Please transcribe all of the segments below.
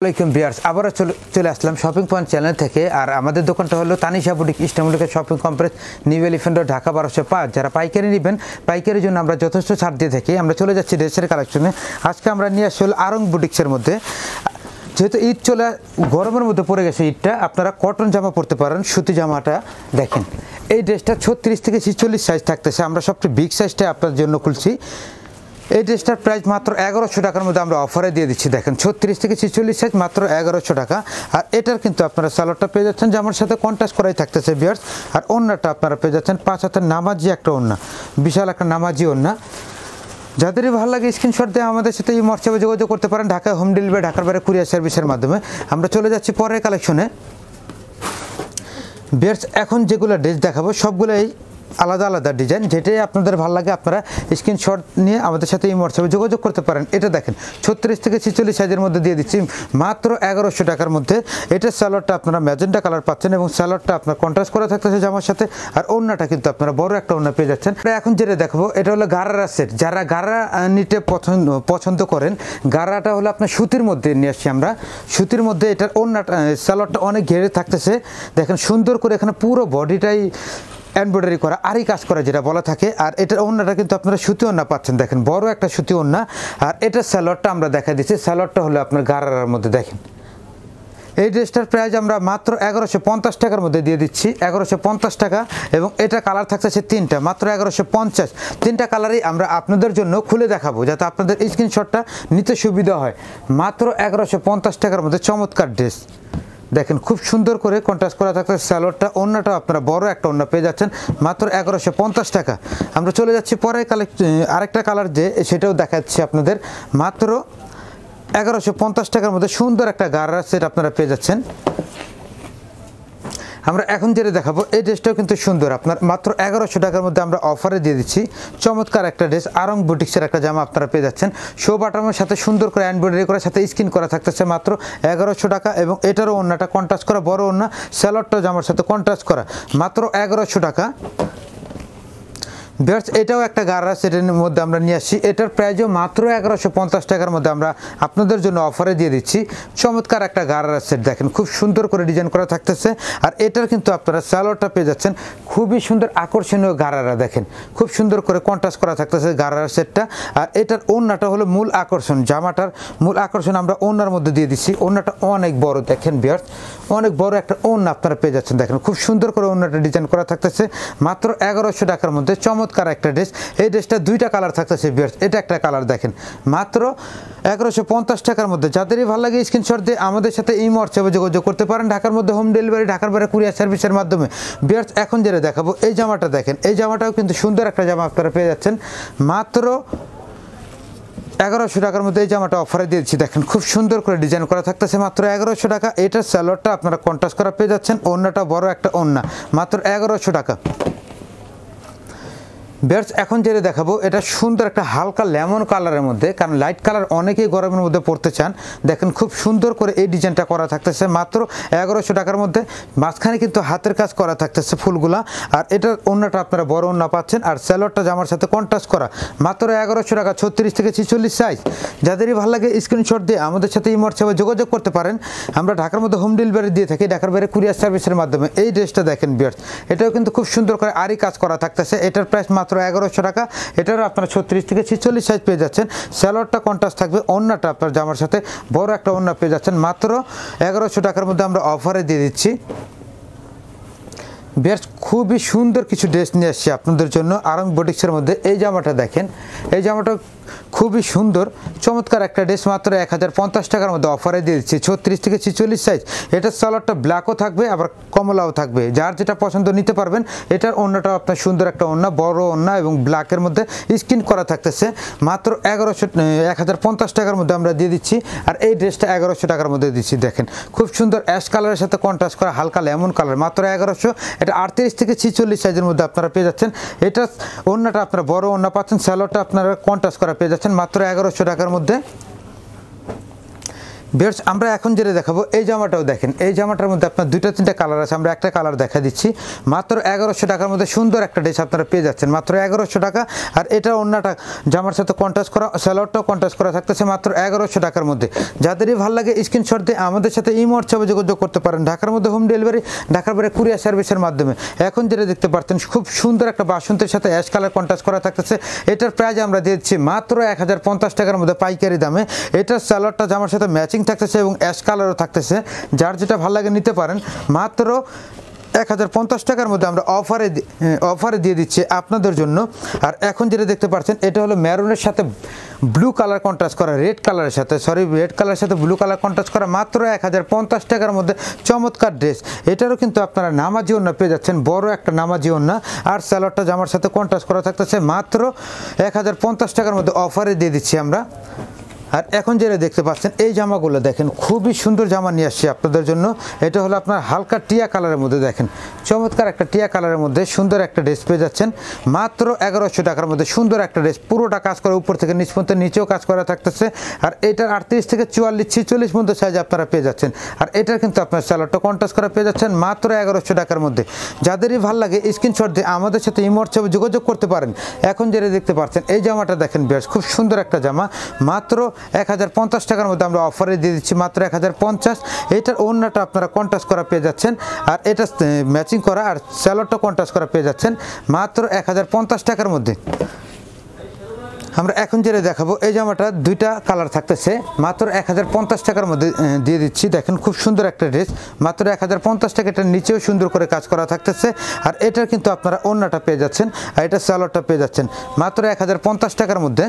আসসালামাইকুম বিয়ার্স আবারও চলে আসলাম শপিং পয়েন্ট চ্যানেল থেকে আর আমাদের দোকানটা হলো তানিশা বুটিক ইস্টামুলিকা shopping complex new elephant Dhaka বারোশো পাঁচ যারা পাইকারি নেবেন পাইকারির জন্য আমরা যথেষ্ট ছাড় দিয়ে থাকি আমরা চলে যাচ্ছি ড্রেসের কালেকশনে আজকে আমরা নিয়ে আসলে আরং বুটিক্সের মধ্যে যেহেতু ঈদ চলে গরমের মধ্যে পড়ে গেছে ঈদটা আপনারা কটন জামা পরতে পারেন সুতি জামাটা দেখেন এই ড্রেসটা ছত্রিশ থেকে ছিচল্লিশ সাইজ থাকতেছে আমরা সবচেয়ে বিগ সাইজটা আপনার জন্য খুলছি এই ড্রেসটার প্রাইস মাত্র এগারোশো টাকার মধ্যে আমরা অফারে দিয়ে দিচ্ছি দেখেন ছত্রিশ থেকে ছিচল্লিশ সাইজ মাত্র এগারোশো টাকা আর এটার কিন্তু আপনারা সালোয়ারটা পেয়ে যাচ্ছেন যেমন সাথে কন্ট্যাক্ট করাই থাকতেছে বিয়ার্স আর অন্যটা আপনারা পেয়ে যাচ্ছেন পাঁচ হাতের নামাজি একটা অন্য বিশাল একটা নামাজি অন্য যাদেরই ভালো লাগে স্ক্রিনশট দিয়ে আমাদের সাথে এই মর্চাবে যোগাযোগ করতে পারেন ঢাকায় হোম ডেলিভারি ঢাকার বাইরে কুরিয়ার সার্ভিসের মাধ্যমে আমরা চলে যাচ্ছি পরের কালেকশনে বিয়ার্স এখন যেগুলো ড্রেস দেখাবো সবগুলোই আলাদা আলাদা ডিজাইন যেটাই আপনাদের ভালো লাগে আপনারা স্ক্রিনশট নিয়ে আমাদের সাথে এই হোয়াটসঅ্যাপে যোগাযোগ করতে পারেন এটা দেখেন ছত্রিশ থেকে ছেচল্লিশ সাইজের মধ্যে দিয়ে দিচ্ছি মাত্র এগারোশো টাকার মধ্যে এটার স্যালোডটা আপনারা ম্যাজেন্টা কালার পাচ্ছেন এবং স্যালোডটা আপনার কন্ট্রাস্ট করা থাকতেছে জামার সাথে আর ওনাটা কিন্তু আপনারা বড় একটা ওনা পেয়ে যাচ্ছেন এখন যেটা দেখবো এটা হলো গারারা সেট যারা গারা নিতে পছন্দ পছন্দ করেন গারাটা হলো আপনার সুতির মধ্যে নিয়ে আসছি আমরা সুতির মধ্যে এটার ওনাটা স্যালোডটা অনেক ঘেরে থাকতেছে দেখেন সুন্দর করে এখানে পুরো বডিটাই এমব্রয়ডারি করা আরই কাজ করা যেটা বলা থাকে আর এটার ওন্নাটা কিন্তু আপনারা সুতি ওনা পাচ্ছেন দেখেন বড় একটা সুতি ওনা আর এটার স্যালোয়ারটা আমরা দেখা দিচ্ছি স্যালোয়ারটা হলো আপনার গারার মধ্যে দেখেন এই ড্রেসটার প্রাইস আমরা মাত্র এগারোশো পঞ্চাশ টাকার মধ্যে দিয়ে দিচ্ছি এগারোশো পঞ্চাশ টাকা এবং এটা কালার থাকছে সে তিনটা মাত্র এগারোশো পঞ্চাশ তিনটা কালারই আমরা আপনাদের জন্য খুলে দেখাবো যাতে আপনাদের স্ক্রিনশটটা নিতে সুবিধা হয় মাত্র এগারোশো পঞ্চাশ টাকার মধ্যে চমৎকার ড্রেস দেখেন খুব সুন্দর করে কন্ট্রাস্ট করা থাকতে স্যালোডটা অন্যটা আপনারা বড় একটা অন্য পেয়ে যাচ্ছেন মাত্র এগারোশো পঞ্চাশ টাকা আমরা চলে যাচ্ছি পরে কালেক্ট আরেকটা কালার যে সেটাও দেখাচ্ছি আপনাদের মাত্র এগারোশো পঞ্চাশ টাকার মধ্যে সুন্দর একটা গার্ডার সেট আপনারা পেয়ে যাচ্ছেন আমরা এখন যেটা দেখাবো এই ড্রেসটাও কিন্তু সুন্দর আপনার মাত্র এগারোশো টাকার মধ্যে আমরা অফারে দিয়ে দিচ্ছি চমৎকার একটা ড্রেস আরং বুটিক্সের একটা জামা আপনারা পেয়ে যাচ্ছেন শো বাটামের সাথে সুন্দর করে অ্যান্ড্রয়েডারি করার সাথে স্কিন করা থাকতেছে মাত্র এগারোশো টাকা এবং এটারও অন্যটা কন্ট্রাস্ট করা বড় অন্য স্যালডটাও জামার সাথে কন্ট্রাস্ট করা মাত্র এগারোশো টাকা বেশ এটাও একটা গাড়া সেটের মধ্যে আমরা নিয়ে আসছি এটার প্রাইজও মাত্র এগারোশো পঞ্চাশ টাকার মধ্যে আমরা আপনাদের জন্য অফারে দিয়ে দিচ্ছি চমৎকার একটা গাড়া সেট দেখেন খুব সুন্দর করে ডিজাইন করা থাকতেছে আর এটার কিন্তু আপনারা স্যালোয়ারটা পেয়ে যাচ্ছেন খুবই সুন্দর আকর্ষণীয় গাড়ারা দেখেন খুব সুন্দর করে কন্ট্রাস্ট করা থাকতেছে গাড়ার সেটটা আর এটার ওনাটা হলো মূল আকর্ষণ জামাটার মূল আকর্ষণ আমরা ওনার মধ্যে দিয়ে দিচ্ছি ওনাটা অনেক বড় দেখেন বিয়ার্স অনেক বড় একটা ওন আপনারা পেয়ে যাচ্ছেন দেখেন খুব সুন্দর করে ওনাটা ডিজাইন করা থাকতেছে মাত্র এগারোশো টাকার মধ্যে চমৎকার চমৎকার একটা ড্রেস এই ড্রেসটা দুইটা কালার থাকতেছে বিয়ার্স এটা একটা কালার দেখেন মাত্র এগারোশো পঞ্চাশ টাকার মধ্যে যাদেরই ভালো লাগে স্ক্রিনশট দিয়ে আমাদের সাথে এই মর্চাবে যোগাযোগ করতে পারেন ঢাকার মধ্যে হোম ডেলিভারি ঢাকার বাইরে কুরিয়ার সার্ভিসের মাধ্যমে বিয়ার্স এখন যেটা দেখাবো এই জামাটা দেখেন এই জামাটাও কিন্তু সুন্দর একটা জামা আপনারা পেয়ে যাচ্ছেন মাত্র এগারোশো টাকার মধ্যে এই জামাটা অফারে দিয়েছি দেখেন খুব সুন্দর করে ডিজাইন করা থাকতেছে মাত্র এগারোশো টাকা এটার স্যালোয়ারটা আপনারা কন্ট্রাস্ট করা পেয়ে যাচ্ছেন অন্যটা বড় একটা অন্য মাত্র এগারোশো টাকা বেটস এখন যেটা দেখাবো এটা সুন্দর একটা হালকা লেমন কালারের মধ্যে কারণ লাইট কালার অনেকেই গরমের মধ্যে পড়তে চান দেখেন খুব সুন্দর করে এই ডিজাইনটা করা থাকতেছে মাত্র এগারোশো টাকার মধ্যে মাঝখানে কিন্তু হাতের কাজ করা থাকতেছে ফুলগুলা আর এটার অন্যটা আপনারা বড় অন্য পাচ্ছেন আর স্যালোয়ারটা জামার সাথে কন্ট্রাস্ট করা মাত্র এগারোশো টাকা ছত্রিশ থেকে ছিচল্লিশ সাইজ যাদেরই ভালো লাগে স্ক্রিনশট দিয়ে আমাদের সাথে এই সেবা যোগাযোগ করতে পারেন আমরা ঢাকার মধ্যে হোম ডেলিভারি দিয়ে থাকি ঢাকার বাইরে কুরিয়ার সার্ভিসের মাধ্যমে এই ড্রেসটা দেখেন বিয়ার্স এটাও কিন্তু খুব সুন্দর করে আরই কাজ করা থাকতেছে এটার প্রাইস মাত্র মাত্র এগারোশো টাকা এটারও আপনারা ছত্রিশ থেকে ছিচল্লিশ সাইজ পেয়ে যাচ্ছেন স্যালোয়ারটা কন্ট্রাস্ট থাকবে অন্যটা আপনার জামার সাথে বড় একটা অন্য পেয়ে যাচ্ছেন মাত্র এগারোশো টাকার মধ্যে আমরা অফারে দিয়ে দিচ্ছি বেশ খুবই সুন্দর কিছু ড্রেস নিয়ে আসছি আপনাদের জন্য আরং বোটিক্সের মধ্যে এই জামাটা দেখেন এই জামাটা খুবই সুন্দর চমৎকার একটা ড্রেস মাত্র এক হাজার পঞ্চাশ টাকার মধ্যে অফারে দিয়ে দিচ্ছি ছত্রিশ থেকে ছিচল্লিশ সাইজ এটার সালোয়ারটা ব্ল্যাকও থাকবে আবার কমলাও থাকবে যার যেটা পছন্দ নিতে পারবেন এটার অন্যটা আপনার সুন্দর একটা অন্য বড় অন্য এবং ব্ল্যাকের মধ্যে স্কিন করা থাকতেছে মাত্র এগারোশো এক হাজার পঞ্চাশ টাকার মধ্যে আমরা দিয়ে দিচ্ছি আর এই ড্রেসটা এগারোশো টাকার মধ্যে দিচ্ছি দেখেন খুব সুন্দর অ্যাশ কালারের সাথে কন্ট্রাস্ট করা হালকা লেমন কালার মাত্র এগারোশো এটা আটত্রিশ থেকে ছিচল্লিশ সাইজের মধ্যে আপনারা পেয়ে যাচ্ছেন এটা অন্যটা আপনারা বড় অন্য পাচ্ছেন স্যালোটা আপনারা কন্টাস করা পেয়ে যাচ্ছেন মাত্র এগারোশো টাকার মধ্যে বেশ আমরা এখন যেটা দেখাবো এই জামাটাও দেখেন এই জামাটার মধ্যে আপনার দুইটা তিনটা কালার আছে আমরা একটা কালার দেখা দিচ্ছি মাত্র এগারোশো টাকার মধ্যে সুন্দর একটা ড্রেস আপনারা পেয়ে যাচ্ছেন মাত্র এগারোশো টাকা আর এটা অন্যটা জামার সাথে কন্ট্রাস্ট করা স্যালোয়ারটাও কন্ট্রাস্ট করা থাকতেছে মাত্র এগারোশো টাকার মধ্যে যাদেরই ভালো লাগে স্ক্রিনশট দিয়ে আমাদের সাথে এই মহোৎসবে যোগাযোগ করতে পারেন ঢাকার মধ্যে হোম ডেলিভারি ঢাকার বাইরে কুরিয়ার সার্ভিসের মাধ্যমে এখন যেটা দেখতে পারতেন খুব সুন্দর একটা বাসন্তের সাথে অ্যাশ কালার কন্ট্রাস্ট করা থাকতেছে এটার প্রাইজ আমরা দিচ্ছি মাত্র এক টাকার মধ্যে পাইকারি দামে এটার স্যালোয়ারটা জামার সাথে ম্যাচিং ম্যাচিং থাকতেছে এবং অ্যাশ কালারও থাকতেছে যার যেটা ভালো লাগে নিতে পারেন মাত্র এক হাজার পঞ্চাশ টাকার মধ্যে আমরা অফারে অফারে দিয়ে দিচ্ছি আপনাদের জন্য আর এখন যেটা দেখতে পাচ্ছেন এটা হলো ম্যারুনের সাথে ব্লু কালার কন্ট্রাস্ট করা রেড কালারের সাথে সরি রেড কালারের সাথে ব্লু কালার কন্ট্রাস্ট করা মাত্র এক হাজার পঞ্চাশ টাকার মধ্যে চমৎকার ড্রেস এটারও কিন্তু আপনারা নামাজি অন্য পেয়ে যাচ্ছেন বড় একটা নামাজি অন্য আর স্যালোয়ারটা জামার সাথে কন্ট্রাস্ট করা থাকতেছে মাত্র এক হাজার পঞ্চাশ টাকার মধ্যে অফারে দিয়ে দিচ্ছি আমরা আর এখন যেটা দেখতে পাচ্ছেন এই জামাগুলো দেখেন খুবই সুন্দর জামা নিয়ে আসছি আপনাদের জন্য এটা হলো আপনার হালকা টিয়া কালারের মধ্যে দেখেন চমৎকার একটা টিয়া কালারের মধ্যে সুন্দর একটা ড্রেস পেয়ে যাচ্ছেন মাত্র এগারোশো টাকার মধ্যে সুন্দর একটা ড্রেস পুরোটা কাজ করে উপর থেকে নিচ পর্যন্ত নিচেও কাজ করা থাকতেছে আর এটার আটত্রিশ থেকে চুয়াল্লিশ ছিচল্লিশ মধ্যে সাইজ আপনারা পেয়ে যাচ্ছেন আর এটার কিন্তু আপনার স্যালারটা কন্টাস করা পেয়ে যাচ্ছেন মাত্র এগারোশো টাকার মধ্যে যাদেরই ভাল লাগে স্ক্রিনশট দিয়ে আমাদের সাথে ইমোয়াটসঅ্যাপ যোগাযোগ করতে পারেন এখন যেটা দেখতে পাচ্ছেন এই জামাটা দেখেন বেশ খুব সুন্দর একটা জামা মাত্র এক টাকার মধ্যে আমরা অফারে দিয়ে দিচ্ছি মাত্র এক হাজার পঞ্চাশ এটার ওনাটা আপনারা কন্টাস করা পেয়ে যাচ্ছেন আর এটা ম্যাচিং ম্যাচিং করা আর স্যালোডটা কন্ট্রাস্ট করা পেয়ে যাচ্ছেন মাত্র এক টাকার মধ্যে আমরা এখন যেটা দেখাবো এই জামাটা দুইটা কালার থাকতেছে মাত্র এক টাকার মধ্যে দিয়ে দিচ্ছি দেখেন খুব সুন্দর একটা ড্রেস মাত্র এক টাকা এটার নিচেও সুন্দর করে কাজ করা থাকতেছে আর এটার কিন্তু আপনারা অন্যটা পেয়ে যাচ্ছেন আর এটা স্যালোডটা পেয়ে যাচ্ছেন মাত্র এক টাকার মধ্যে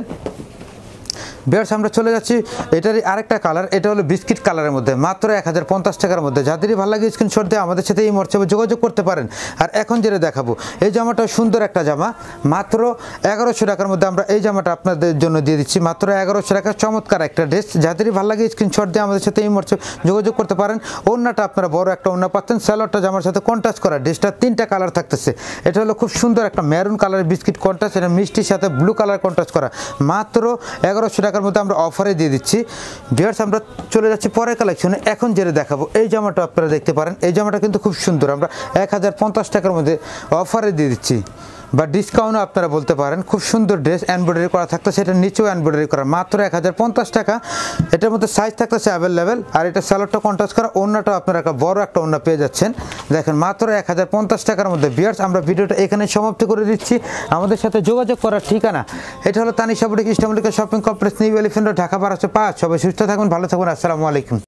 বেয়ার্স আমরা চলে যাচ্ছি এটারই আরেকটা কালার এটা হলো বিস্কিট কালারের মধ্যে মাত্র এক টাকার মধ্যে যাদেরই ভালো লাগে স্ক্রিনশট দিয়ে আমাদের সাথে এই মর্চে যোগাযোগ করতে পারেন আর এখন যেটা দেখাবো এই জামাটা সুন্দর একটা জামা মাত্র এগারোশো টাকার মধ্যে আমরা এই জামাটা আপনাদের জন্য দিয়ে দিচ্ছি মাত্র এগারোশো টাকা চমৎকার একটা ড্রেস যাদেরই ভালো লাগে স্ক্রিনশট দিয়ে আমাদের সাথে এই মর্চে যোগাযোগ করতে পারেন অন্যটা আপনারা বড় একটা অন্য পাচ্ছেন স্যালোয়ারটা জামার সাথে কন্ট্রাস্ট করা ড্রেসটা তিনটা কালার থাকতেছে এটা হলো খুব সুন্দর একটা মেরুন কালারের বিস্কিট কন্ট্রাস্ট এটা মিষ্টির সাথে ব্লু কালার কন্ট্রাস্ট করা মাত্র এগারোশো টাকা টাকার মধ্যে আমরা অফারে দিয়ে দিচ্ছি ভিয়ার্স আমরা চলে যাচ্ছি পরের কালেকশনে এখন যেটা দেখাবো এই জামাটা আপনারা দেখতে পারেন এই জামাটা কিন্তু খুব সুন্দর আমরা এক টাকার মধ্যে অফারে দিয়ে দিচ্ছি বা ডিসকাউন্টও আপনারা বলতে পারেন খুব সুন্দর ড্রেস এমব্রয়ডারি করা থাকতো সেটা নিচেও এমব্রয়ডারি করা মাত্র এক টাকা এটার মধ্যে সাইজ থাকতেছে অ্যাভেলেবেল আর এটা স্যালোডটা কন্ট্রাস্ট করা অন্যটা আপনারা একটা বড় একটা অন্য পেয়ে যাচ্ছেন দেখেন মাত্র এক টাকার মধ্যে বিয়ার্স আমরা ভিডিওটা এখানে সমাপ্ত করে দিচ্ছি আমাদের সাথে যোগাযোগ করার ঠিকানা এটা হলো তানিশাবুটি ইস্টামলিকা shopping complex new elephant Dhaka পাড়াচ্ছে পাঁচ সবাই সুস্থ থাকুন ভালো থাকুন আসসালামু আলাইকুম